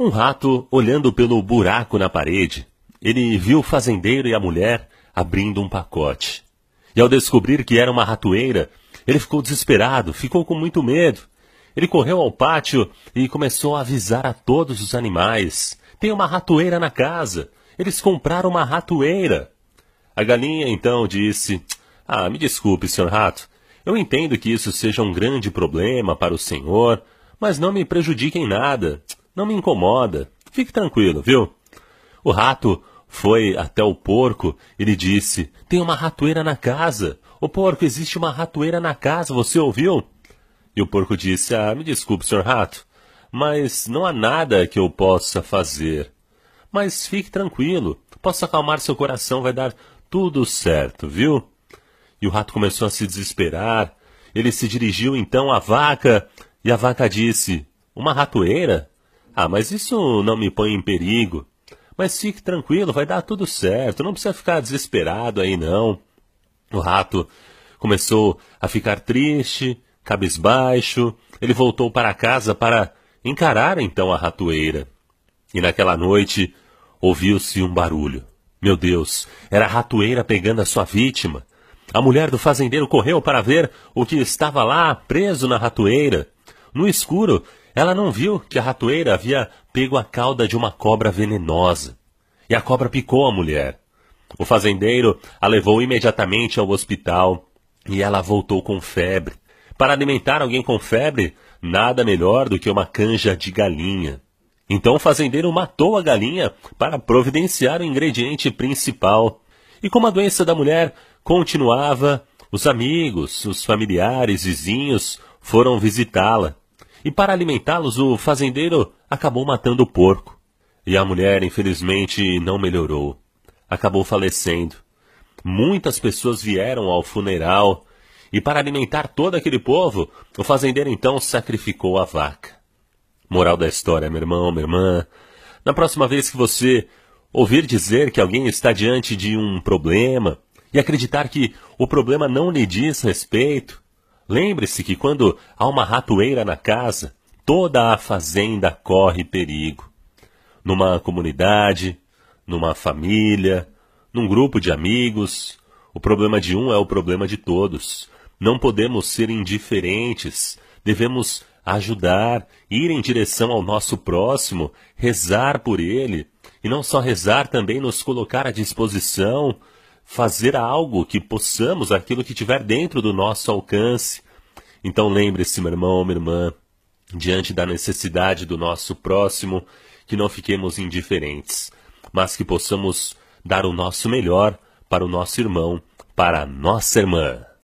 Um rato olhando pelo buraco na parede, ele viu o fazendeiro e a mulher abrindo um pacote. E ao descobrir que era uma ratoeira, ele ficou desesperado, ficou com muito medo. Ele correu ao pátio e começou a avisar a todos os animais: tem uma ratoeira na casa. Eles compraram uma ratoeira. A galinha então disse: Ah, me desculpe, senhor rato. Eu entendo que isso seja um grande problema para o senhor, mas não me prejudique em nada. Não me incomoda. Fique tranquilo, viu? O rato foi até o porco e lhe disse: Tem uma ratoeira na casa. O porco, existe uma ratoeira na casa, você ouviu? E o porco disse: Ah, me desculpe, senhor rato, mas não há nada que eu possa fazer. Mas fique tranquilo, posso acalmar seu coração, vai dar tudo certo, viu? E o rato começou a se desesperar. Ele se dirigiu então à vaca, e a vaca disse: Uma ratoeira? Ah, mas isso não me põe em perigo. Mas fique tranquilo, vai dar tudo certo, não precisa ficar desesperado aí não. O rato começou a ficar triste, cabisbaixo. Ele voltou para casa para encarar então a ratoeira. E naquela noite ouviu-se um barulho. Meu Deus, era a ratoeira pegando a sua vítima. A mulher do fazendeiro correu para ver o que estava lá preso na ratoeira. No escuro, ela não viu que a ratoeira havia pego a cauda de uma cobra venenosa. E a cobra picou a mulher. O fazendeiro a levou imediatamente ao hospital e ela voltou com febre. Para alimentar alguém com febre, nada melhor do que uma canja de galinha. Então o fazendeiro matou a galinha para providenciar o ingrediente principal. E como a doença da mulher continuava, os amigos, os familiares, vizinhos foram visitá-la e para alimentá-los o fazendeiro acabou matando o porco. E a mulher, infelizmente, não melhorou. Acabou falecendo. Muitas pessoas vieram ao funeral e para alimentar todo aquele povo, o fazendeiro então sacrificou a vaca. Moral da história, meu irmão, minha irmã. Na próxima vez que você ouvir dizer que alguém está diante de um problema e acreditar que o problema não lhe diz respeito, Lembre-se que quando há uma ratoeira na casa, toda a fazenda corre perigo. Numa comunidade, numa família, num grupo de amigos, o problema de um é o problema de todos. Não podemos ser indiferentes, devemos ajudar, ir em direção ao nosso próximo, rezar por ele, e não só rezar, também nos colocar à disposição fazer algo que possamos, aquilo que tiver dentro do nosso alcance. Então lembre-se, meu irmão, minha irmã, diante da necessidade do nosso próximo, que não fiquemos indiferentes, mas que possamos dar o nosso melhor para o nosso irmão, para a nossa irmã.